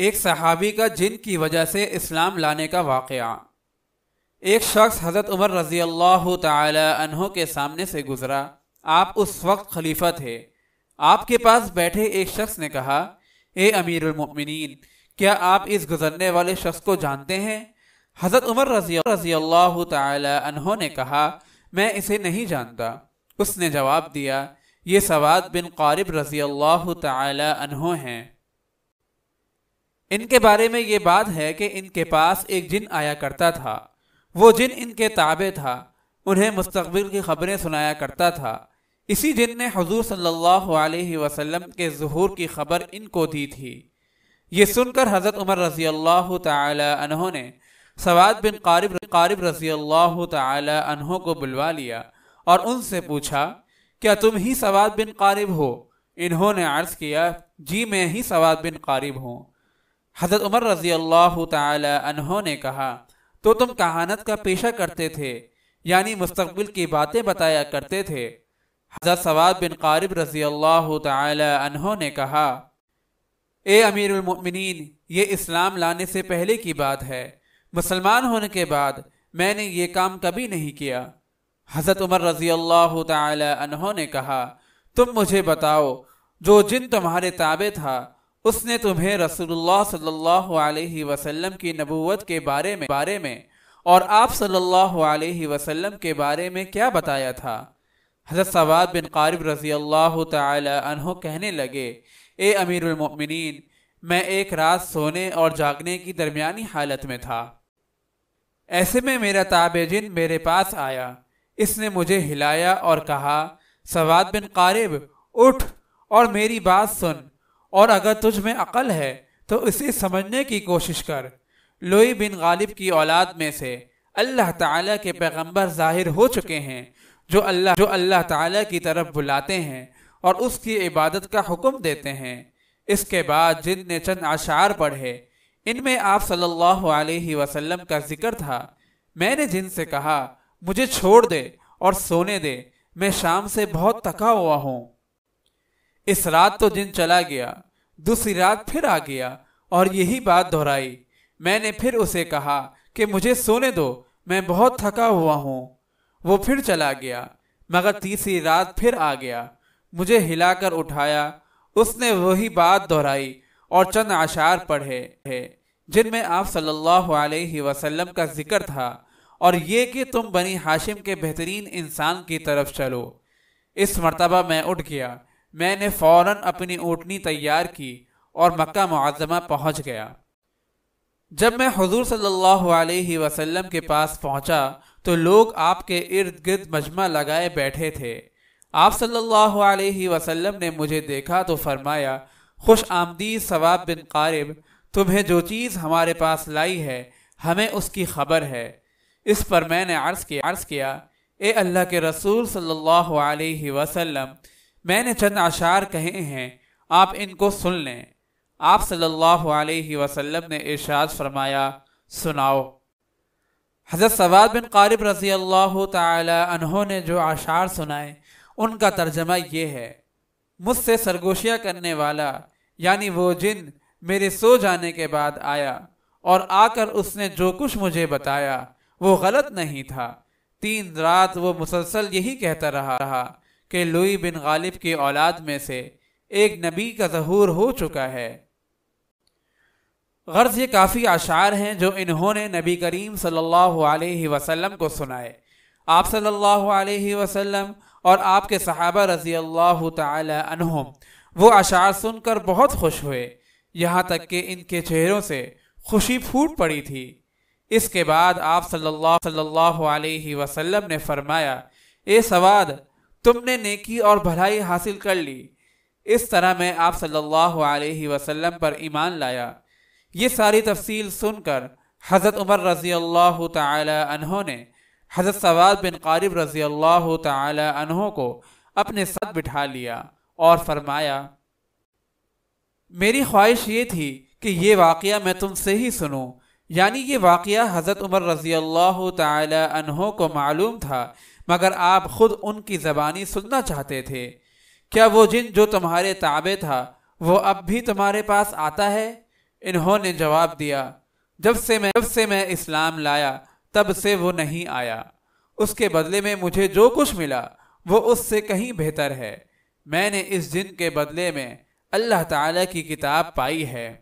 एक सहाबी का जिन की वजह से इस्लाम लाने का वाक़ एक शख्स हज़रत उमर रज़ी अल्लाह तहों के सामने से गुज़रा आप उस वक्त खलीफा थे आपके पास बैठे एक शख्स ने कहा ए अमीरमिन क्या आप इस गुज़रने वाले शख्स को जानते हैं हज़रत उमर रज़ी रज़ी अल्लाह तहों ने कहा मैं इसे नहीं जानता उसने जवाब दिया ये सवाद बिन क़ारिब रज़ी अल्लाह तहों हैं इनके बारे में ये बात है कि इनके पास एक जिन आया करता था वो जिन इनके ताबे था उन्हें मुस्तबिल की खबरें सुनाया करता था इसी जिन ने हजूर सल्लल्लाहु अलैहि वसल्लम के जहूर की खबर इनको दी थी ये सुनकर हज़रत उमर रजी अल्लाह तहों ने सवाद बिन कारिब कारिब रजी अल्लाह तहों को बुलवा लिया और उनसे पूछा क्या तुम ही सवाद बिन कारिब हो इन्होंने अर्ज़ किया जी मैं ही सवाद बिन कारब हूँ हज़रत उमर रजी अल्लाह तहों ने कहा तो तुम कहानत का पेशा करते थे यानी मुस्तबिल की बातें बताया करते थे हज़रत सवाद बिन क़ारिब रजी अल्लाह तहों ने कहा ए अमीर उमिन ये इस्लाम लाने से पहले की बात है मुसलमान होने के बाद मैंने ये काम कभी नहीं किया हज़रत उमर रजी अल्लाह तहों ने कहा तुम मुझे बताओ जो जिन तुम्हारे ताबे था उसने तुम्हें रसूलुल्लाह सल्लल्लाहु अलैहि वसल्लम की नबूवत के बारे में बारे में और आप सल्लल्लाहु अलैहि वसल्लम के बारे में क्या बताया था हजरत सवाद बिन क़ारिब रजी अल्लाह तहों कहने लगे ए अमीरमिन मैं एक रात सोने और जागने की दरमियानी हालत में था ऐसे में मेरा ताबेजिन मेरे पास आया इसने मुझे हिलाया और कहा सवाद बिन क़ारिब उठ और मेरी बात सुन और अगर तुझ में अकल है तो इसे समझने की कोशिश कर लोई बिन गालिब की औलाद में से अल्लाह ताला के पैगंबर जाहिर हो चुके हैं जो अल्लाह जो अल्लाह ताला की तरफ बुलाते हैं और उसकी इबादत का हुक्म देते हैं इसके बाद जिन ने चंद आशार पढ़े इनमें आप सल्लल्लाहु अलैहि वसल्लम का जिक्र था मैंने जिनसे कहा मुझे छोड़ दे और सोने दे मैं शाम से बहुत थका हुआ हूँ इस रात तो दिन चला गया दूसरी रात फिर आ गया और यही बात दोहराई मैंने फिर उसे कहा कि मुझे सोने दो मैं बहुत थका हुआ हूँ वो फिर चला गया मगर तीसरी रात फिर आ गया मुझे हिलाकर उठाया उसने वही बात दोहराई और चंद आशार पढ़े है जिनमें आप सल्लल्लाहु अलैहि वसल्लम का जिक्र था और ये कि तुम बनी हाशिम के बेहतरीन इंसान की तरफ चलो इस मरतबा मैं उठ गया मैंने फ़ौर अपनी ऊटनी तैयार की और मक्का मुआजमा पहुँच गया जब मैं हजूर सल्ला अलैहि वसल्लम के पास पहुंचा तो लोग आपके इर्द गिर्द मजमा लगाए बैठे थे आप सल्लल्लाहु अलैहि वसल्लम ने मुझे देखा तो फरमाया खुश आमदी सवाब बिन कारब तुम्हें जो चीज़ हमारे पास लाई है हमें उसकी खबर है इस पर मैंने अर्ज़ किया अर्ज़ किया ए अल्लाह के रसूल सल्लल्लाहु अलैहि वसल्लम मैंने चंद आशार कहे हैं आप इनको सुन लें आप सल्लल्लाहु अलैहि वसल्लम ने इरशाद फरमाया सुनाओ हज़रत सवाद बिन क़ारिब रज़ी अल्लाह तहों ने जो आशार सुनाए उनका तर्जमा ये है मुझसे सरगोशियाँ करने वाला यानी वो जिन मेरे सो जाने के बाद आया और आकर उसने जो कुछ मुझे बताया वो गलत नहीं था तीन रात वो मुसलसल यही कहता रहा रहा कि लुई बिन गालिब की औलाद में से एक नबी का जहूर हो चुका है गर्ज ये काफ़ी आशार हैं जो इन्होंने नबी करीम सल्लल्लाहु अलैहि वसल्लम को सुनाए आप सल्लल्लाहु अलैहि वसल्लम और आपके सहाबा रजी अल्लाह तहम वो आशार सुनकर बहुत खुश हुए यहाँ तक कि इनके चेहरों से खुशी फूट पड़ी थी इसके बाद आप सल्लल्लाहु अलैहि वसल्लम ने फरमाया ए सवाद तुमने नेकी और भलाई हासिल कर ली इस तरह मैं आप सल्लल्लाहु अलैहि वसल्लम पर ईमान लाया ये सारी तफसील सुनकर हज़रत उमर रज़ी अल्लाह तहों ने हज़रत सवाद बिन क़ारिब रज़ी अल्लाह तहों को अपने साथ बिठा लिया और फरमाया मेरी ख्वाहिश ये थी कि ये वाक़ मैं तुमसे ही सुनूँ यानी ये वाक़ हज़रत उमर रज़ी अल्लाह तहों को मालूम था मगर आप ख़ुद उनकी ज़बानी सुनना चाहते थे क्या वो जिन जो तुम्हारे ताबे था वो अब भी तुम्हारे पास आता है इन्होंने जवाब दिया जब से मैं जब से मैं इस्लाम लाया तब से वो नहीं आया उसके बदले में मुझे जो कुछ मिला वो उससे कहीं बेहतर है मैंने इस जिन के बदले में अल्लाह ताला की किताब पाई है